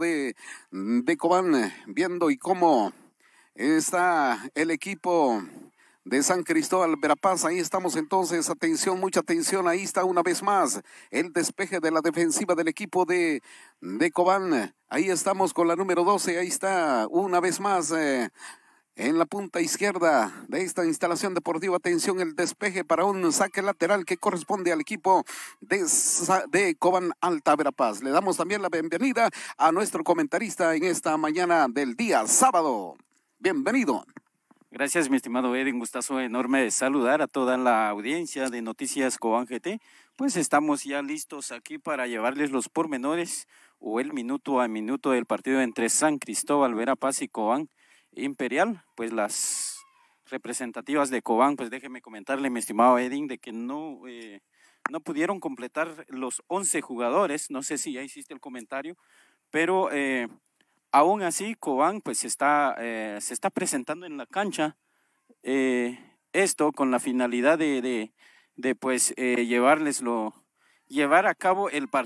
de, mm, de Cobán, eh, viendo y cómo está el equipo de San Cristóbal, Verapaz. Ahí estamos entonces, atención, mucha atención. Ahí está una vez más el despeje de la defensiva del equipo de, de Cobán. Ahí estamos con la número 12, ahí está una vez más. Eh, en la punta izquierda de esta instalación deportiva, atención, el despeje para un saque lateral que corresponde al equipo de, de Coban Alta Verapaz. Le damos también la bienvenida a nuestro comentarista en esta mañana del día sábado. Bienvenido. Gracias, mi estimado Ed. Un gustazo enorme de saludar a toda la audiencia de Noticias Coban GT. Pues estamos ya listos aquí para llevarles los pormenores o el minuto a minuto del partido entre San Cristóbal, Verapaz y Cobán imperial, pues las representativas de Cobán, pues déjeme comentarle, mi estimado Edin, de que no, eh, no pudieron completar los 11 jugadores, no sé si ya hiciste el comentario, pero eh, aún así Cobán pues está, eh, se está presentando en la cancha, esto con la finalidad de, de pues llevarles lo, llevar a cabo el partido.